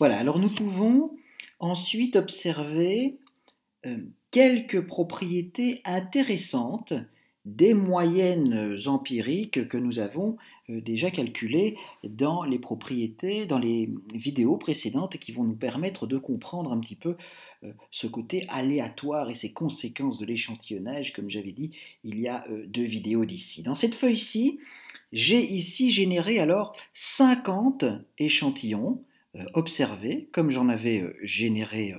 Voilà, alors nous pouvons ensuite observer euh, quelques propriétés intéressantes des moyennes empiriques que nous avons euh, déjà calculées dans les propriétés, dans les vidéos précédentes qui vont nous permettre de comprendre un petit peu euh, ce côté aléatoire et ses conséquences de l'échantillonnage, comme j'avais dit il y a deux vidéos d'ici. Dans cette feuille-ci, j'ai ici généré alors 50 échantillons euh, observé, comme j'en avais euh, généré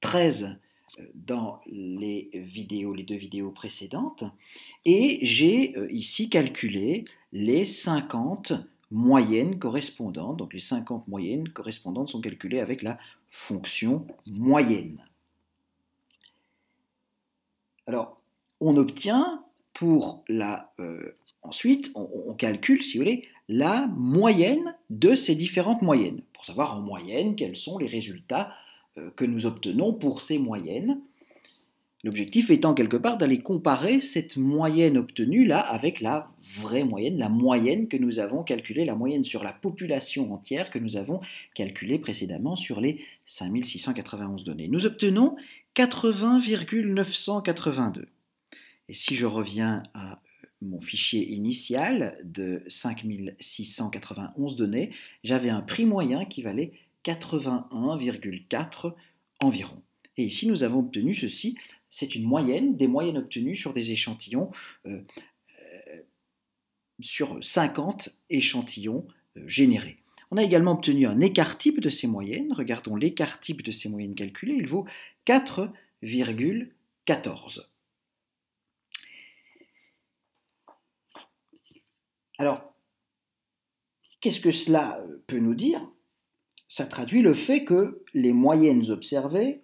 13 euh, dans les vidéos, les deux vidéos précédentes, et j'ai ici calculé les 50 moyennes correspondantes. Donc les 50 moyennes correspondantes sont calculées avec la fonction moyenne. Alors, on obtient pour la... ensuite, on calcule, si vous voulez, la moyenne de ces différentes moyennes, pour savoir en moyenne quels sont les résultats euh, que nous obtenons pour ces moyennes. L'objectif étant quelque part d'aller comparer cette moyenne obtenue là avec la vraie moyenne, la moyenne que nous avons calculée, la moyenne sur la population entière que nous avons calculée précédemment sur les 5691 données. Nous obtenons 80,982. Et si je reviens à mon fichier initial de 5691 données, j'avais un prix moyen qui valait 81,4 environ. Et ici, nous avons obtenu ceci, c'est une moyenne, des moyennes obtenues sur des échantillons, euh, euh, sur 50 échantillons euh, générés. On a également obtenu un écart type de ces moyennes. Regardons l'écart type de ces moyennes calculées. Il vaut 4,14. Alors, qu'est-ce que cela euh, peut nous dire Ça traduit le fait que les moyennes observées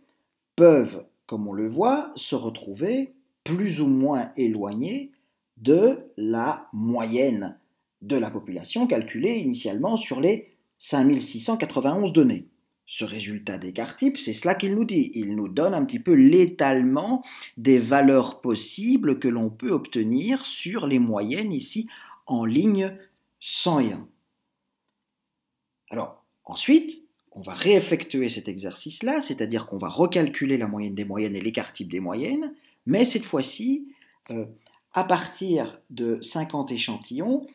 peuvent, comme on le voit, se retrouver plus ou moins éloignées de la moyenne de la population calculée initialement sur les 5691 données. Ce résultat d'écart type, c'est cela qu'il nous dit. Il nous donne un petit peu l'étalement des valeurs possibles que l'on peut obtenir sur les moyennes ici en ligne 101. Alors, ensuite, on va réeffectuer cet exercice-là, c'est-à-dire qu'on va recalculer la moyenne des moyennes et l'écart type des moyennes, mais cette fois-ci, euh, à partir de 50 échantillons,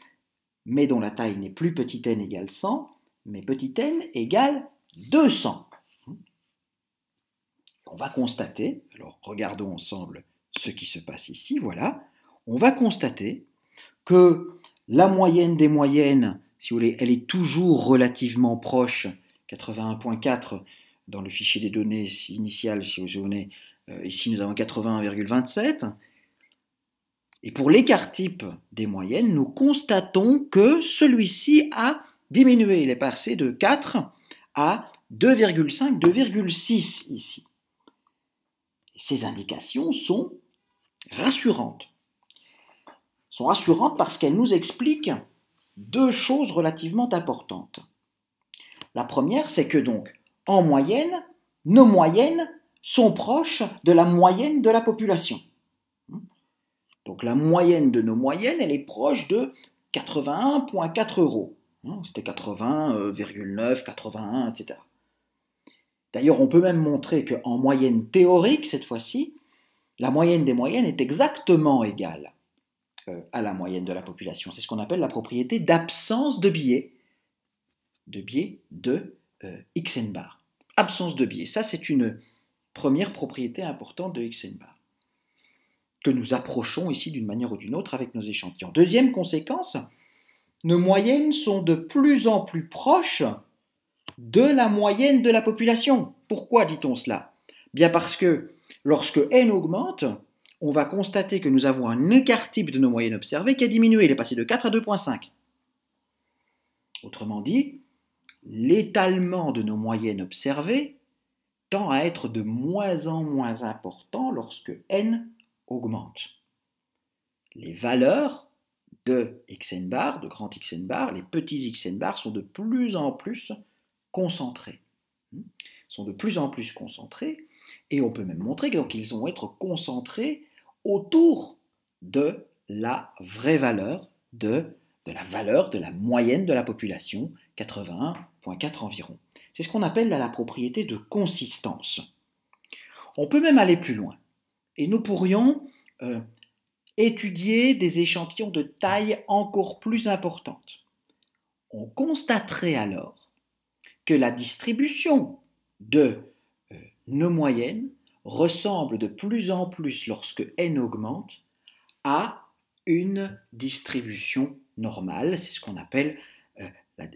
mais dont la taille n'est plus petit n égale 100, mais petit n égale 200. On va constater, alors regardons ensemble ce qui se passe ici, voilà, on va constater que la moyenne des moyennes, si vous voulez, elle est toujours relativement proche, 81.4 dans le fichier des données initiales, si vous vous souvenez, euh, ici nous avons 81,27. Et pour l'écart type des moyennes, nous constatons que celui-ci a diminué. Il est passé de 4 à 2,5, 2,6 ici. Ces indications sont rassurantes sont rassurantes parce qu'elles nous expliquent deux choses relativement importantes. La première, c'est que donc, en moyenne, nos moyennes sont proches de la moyenne de la population. Donc la moyenne de nos moyennes, elle est proche de 81,4 euros. C'était 80,9, 81, etc. D'ailleurs, on peut même montrer qu'en moyenne théorique, cette fois-ci, la moyenne des moyennes est exactement égale. Euh, à la moyenne de la population. C'est ce qu'on appelle la propriété d'absence de biais, de biais de euh, Xn bar. Absence de biais, ça c'est une première propriété importante de Xn bar, que nous approchons ici d'une manière ou d'une autre avec nos échantillons. Deuxième conséquence, nos moyennes sont de plus en plus proches de la moyenne de la population. Pourquoi dit-on cela Bien parce que lorsque n augmente, on va constater que nous avons un écart type de nos moyennes observées qui a diminué. Il est passé de 4 à 2,5. Autrement dit, l'étalement de nos moyennes observées tend à être de moins en moins important lorsque n augmente. Les valeurs de xn bar, de grand xn bar, les petits xn bar sont de plus en plus concentrées. sont de plus en plus concentrés et on peut même montrer qu'ils vont être concentrés autour de la vraie valeur, de, la valeur de la moyenne de la population, 81,4 environ. C'est ce qu'on appelle la propriété de consistance. On peut même aller plus loin. Et nous pourrions euh, étudier des échantillons de taille encore plus importante. On constaterait alors que la distribution de euh, nos moyennes ressemble de plus en plus, lorsque n augmente, à une distribution normale. C'est ce qu'on appelle euh,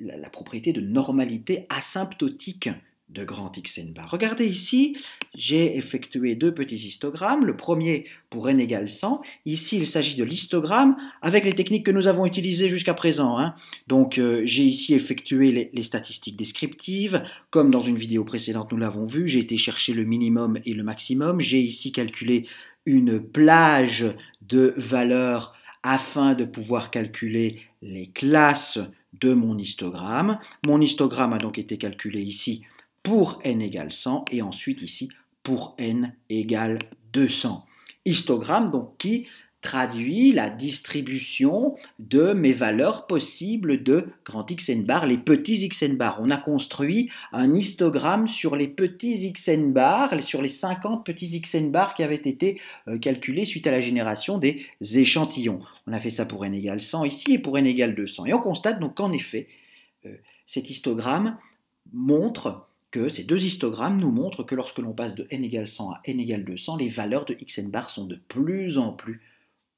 la, propriété de normalité asymptotique de grand xn bar. Regardez ici, j'ai effectué deux petits histogrammes. Le premier pour n égale 100. Ici, il s'agit de l'histogramme avec les techniques que nous avons utilisées jusqu'à présent. Hein. Donc, euh, j'ai ici effectué les, statistiques descriptives. Comme dans une vidéo précédente, nous l'avons vu, j'ai été chercher le minimum et le maximum. J'ai ici calculé une plage de valeurs afin de pouvoir calculer les classes de mon histogramme. Mon histogramme a donc été calculé ici pour n égale 100 et ensuite ici pour n égale 200. Histogramme donc qui traduit la distribution de mes valeurs possibles de grand xn bar, les petits xn bar. On a construit un histogramme sur les petits xn bar, sur les 50 petits xn bar qui avaient été euh, calculés suite à la génération des échantillons. On a fait ça pour n égale 100 ici et pour n égale 200. Et on constate donc qu'en effet, euh, cet histogramme montre que ces deux histogrammes nous montrent que lorsque l'on passe de n égale 100 à n égale 200, les valeurs de xn bar sont de plus en plus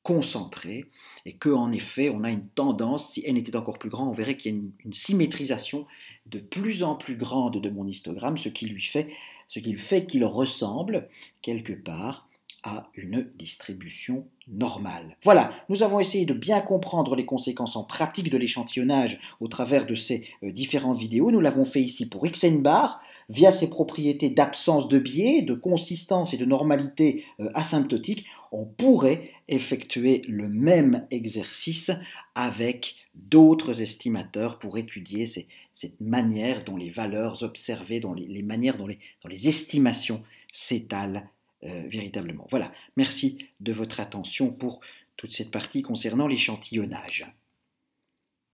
concentrées et que en effet on a une tendance, si n était encore plus grand, on verrait qu'il y a une, symétrisation de plus en plus grande de mon histogramme, ce qui lui fait ce qui fait qu'il ressemble quelque part à une distribution normale. Voilà, nous avons essayé de bien comprendre les conséquences en pratique de l'échantillonnage au travers de ces euh, différentes vidéos. Nous l'avons fait ici pour xn bar, via ses propriétés d'absence de biais, de consistance et de normalité euh, asymptotique. On pourrait effectuer le même exercice avec d'autres estimateurs pour étudier cette manière dont les valeurs observées, dans les, manières dont les estimations s'étalent euh, véritablement. Voilà, merci de votre attention pour toute cette partie concernant l'échantillonnage.